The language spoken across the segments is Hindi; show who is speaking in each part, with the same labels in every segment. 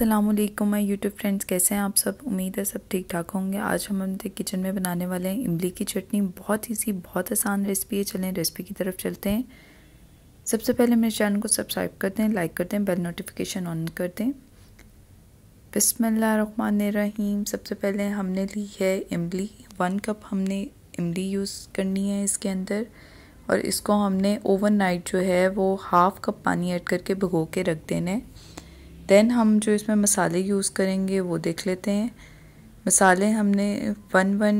Speaker 1: असलम मैं यूट्यूब फ्रेंड्स कैसे हैं आप सब उम्मीद है सब ठीक ठाक होंगे आज हम अपने किचन में बनाने वाले हैं इमली की चटनी बहुत ही सी बहुत आसान रेसिपी है चलें रेसिपी की तरफ चलते हैं सबसे पहले मेरे चैनल को सब्सक्राइब कर दें लाइक कर दें बेल नोटिफिकेशन ऑन कर दें बसमीम सबसे पहले हमने ली है इमली वन कप हमने इमली यूज़ करनी है इसके अंदर और इसको हमने नाइट जो है वो हाफ़ कप पानी ऐड करके भिगो के रख देना है देन हम जो इसमें मसाले यूज़ करेंगे वो देख लेते हैं मसाले हमने वन वन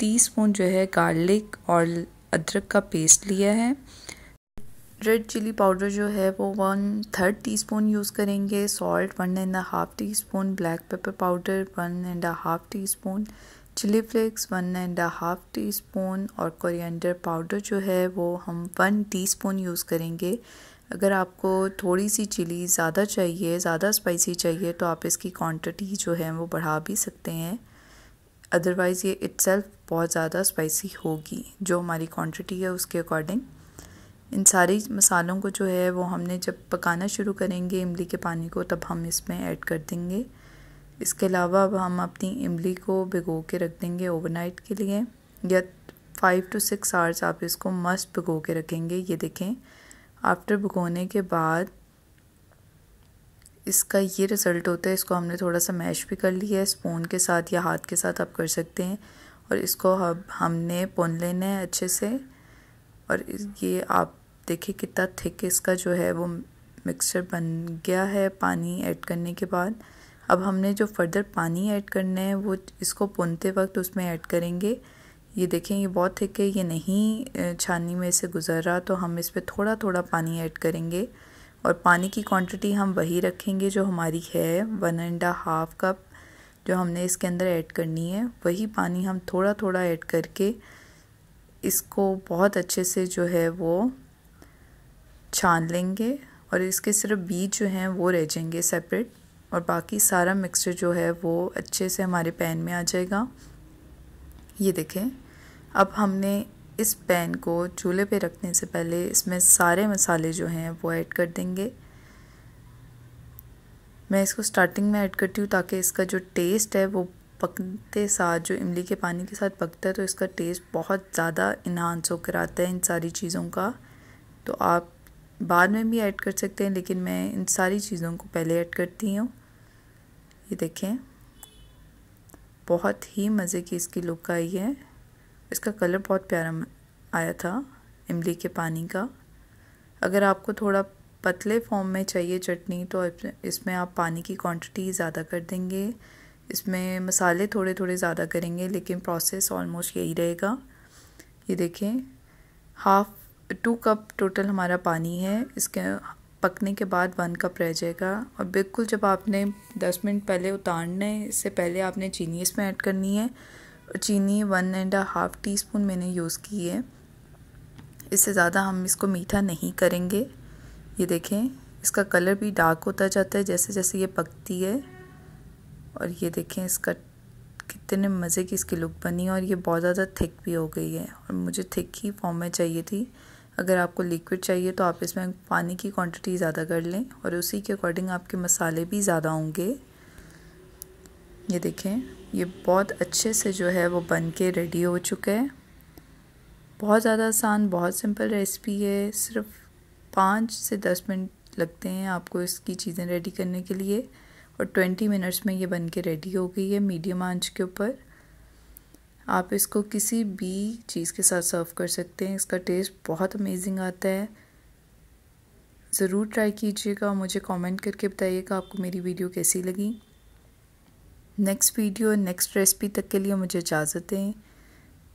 Speaker 1: टी स्पून जो है गार्लिक और अदरक का पेस्ट लिया है रेड चिली पाउडर जो है वो वन थर्ड टीस्पून यूज़ करेंगे salt one and half teaspoon black pepper powder one and half teaspoon chilli flakes one and half teaspoon और कोरिएंडर पाउडर जो है वो हम वन टीस्पून यूज़ करेंगे अगर आपको थोड़ी सी चिली ज़्यादा चाहिए ज़्यादा स्पाइसी चाहिए तो आप इसकी क्वांटिटी जो है वो बढ़ा भी सकते हैं अदरवाइज़ ये इट्स बहुत ज़्यादा स्पाइसी होगी जो हमारी क्वांटिटी है उसके अकॉर्डिंग इन सारी मसालों को जो है वो हमने जब पकाना शुरू करेंगे इमली के पानी को तब हम इसमें ऐड कर देंगे इसके अलावा अब हम अपनी इमली को भिगो के रख देंगे ओवरनाइट के लिए या फाइव टू सिक्स आवर्स आप इसको मस्त भिगो के रखेंगे ये देखें आफ्टर भुगोने के बाद इसका ये रिज़ल्ट होता है इसको हमने थोड़ा सा मैश भी कर लिया है स्पून के साथ या हाथ के साथ आप कर सकते हैं और इसको हम हमने पुन लेना है अच्छे से और ये आप देखिए कितना थिक इसका जो है वो मिक्सचर बन गया है पानी ऐड करने के बाद अब हमने जो फर्दर पानी ऐड करना है वो इसको पुनते वक्त उसमें ऐड करेंगे ये देखें ये बहुत थिक है ये नहीं छाननी में से गुज़र रहा तो हम इस पर थोड़ा थोड़ा पानी ऐड करेंगे और पानी की क्वांटिटी हम वही रखेंगे जो हमारी है वन एंड हाफ़ कप जो हमने इसके अंदर ऐड करनी है वही पानी हम थोड़ा थोड़ा ऐड करके इसको बहुत अच्छे से जो है वो छान लेंगे और इसके सिर्फ बीज जो हैं वो रह जाएंगे सेपरेट और बाकी सारा मिक्सचर जो है वो अच्छे से हमारे पैन में आ जाएगा ये देखें अब हमने इस पैन को चूल्हे पे रखने से पहले इसमें सारे मसाले जो हैं वो ऐड कर देंगे मैं इसको स्टार्टिंग में ऐड करती हूँ ताकि इसका जो टेस्ट है वो पकते साथ जो इमली के पानी के साथ पकता है तो इसका टेस्ट बहुत ज़्यादा इन्हांस होकर आता है इन सारी चीज़ों का तो आप बाद में भी ऐड कर सकते हैं लेकिन मैं इन सारी चीज़ों को पहले ऐड करती हूँ ये देखें बहुत ही मज़े की इसकी लुक आई है इसका कलर बहुत प्यारा आया था इमली के पानी का अगर आपको थोड़ा पतले फॉर्म में चाहिए चटनी तो इसमें आप पानी की क्वांटिटी ज़्यादा कर देंगे इसमें मसाले थोड़े थोड़े ज़्यादा करेंगे लेकिन प्रोसेस ऑलमोस्ट यही रहेगा ये देखें हाफ टू कप टोटल हमारा पानी है इसके पकने के बाद वन कप रह जाएगा और बिल्कुल जब आपने दस मिनट पहले उतारना है इससे पहले आपने चीनी इसमें ऐड करनी है चीनी one and half teaspoon मैंने यूज़ की है इससे ज़्यादा हम इसको मीठा नहीं करेंगे ये देखें इसका कलर भी डार्क होता जाता है जैसे जैसे ये पकती है और ये देखें इसका कितने मज़े की इसकी लुक बनी और ये बहुत ज़्यादा थिक भी हो गई है और मुझे थिक ही फॉर्म में चाहिए थी अगर आपको लिक्विड चाहिए तो आप इसमें पानी की क्वांटिटी ज़्यादा कर लें और उसी के अकॉर्डिंग आपके मसाले भी ज़्यादा होंगे ये देखें ये बहुत अच्छे से जो है वो बन के रेडी हो चुका है बहुत ज़्यादा आसान बहुत सिंपल रेसिपी है सिर्फ पाँच से दस मिनट लगते हैं आपको इसकी चीज़ें रेडी करने के लिए और ट्वेंटी मिनट्स में ये बन के रेडी हो गई है मीडियम आंच के ऊपर आप इसको किसी भी चीज़ के साथ सर्व कर सकते हैं इसका टेस्ट बहुत अमेजिंग आता है ज़रूर ट्राई कीजिएगा मुझे कमेंट करके बताइएगा आपको मेरी वीडियो कैसी लगी नेक्स्ट वीडियो नेक्स्ट रेसिपी तक के लिए मुझे इजाज़त दें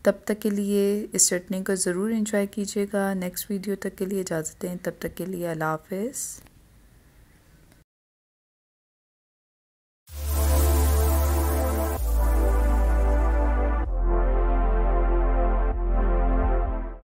Speaker 1: तब तक के लिए इस चटनी को ज़रूर इंजॉय कीजिएगा नेक्स्ट वीडियो तक के लिए इजाज़त दें तब तक के लिए अल्लाह हाफिज़